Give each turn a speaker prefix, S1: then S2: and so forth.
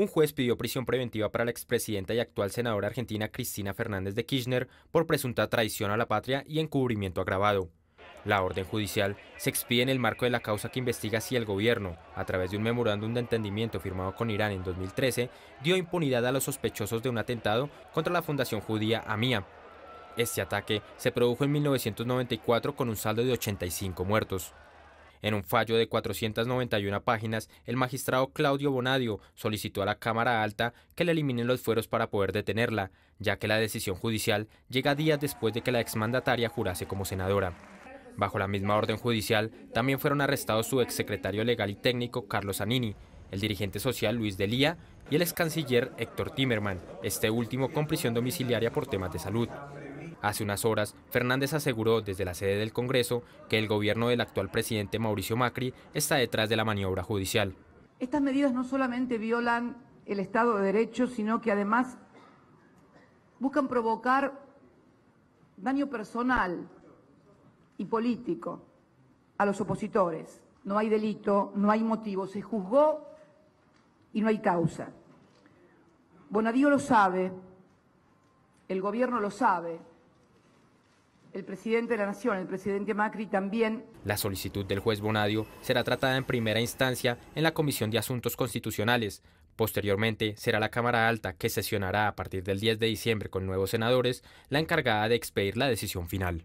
S1: Un juez pidió prisión preventiva para la expresidenta y actual senadora argentina Cristina Fernández de Kirchner por presunta traición a la patria y encubrimiento agravado. La orden judicial se expide en el marco de la causa que investiga si el gobierno, a través de un memorándum de entendimiento firmado con Irán en 2013, dio impunidad a los sospechosos de un atentado contra la fundación judía AMIA. Este ataque se produjo en 1994 con un saldo de 85 muertos. En un fallo de 491 páginas, el magistrado Claudio Bonadio solicitó a la Cámara Alta que le eliminen los fueros para poder detenerla, ya que la decisión judicial llega días después de que la exmandataria jurase como senadora. Bajo la misma orden judicial, también fueron arrestados su exsecretario legal y técnico Carlos Anini, el dirigente social Luis Delía y el excanciller Héctor Timerman, este último con prisión domiciliaria por temas de salud. Hace unas horas, Fernández aseguró desde la sede del Congreso que el gobierno del actual presidente Mauricio Macri está detrás de la maniobra judicial.
S2: Estas medidas no solamente violan el Estado de Derecho, sino que además buscan provocar daño personal y político a los opositores. No hay delito, no hay motivo, se juzgó y no hay causa. Bonadío lo sabe, el gobierno lo sabe, el presidente de la Nación, el presidente Macri también.
S1: La solicitud del juez Bonadio será tratada en primera instancia en la Comisión de Asuntos Constitucionales. Posteriormente será la Cámara Alta, que sesionará a partir del 10 de diciembre con nuevos senadores, la encargada de expedir la decisión final.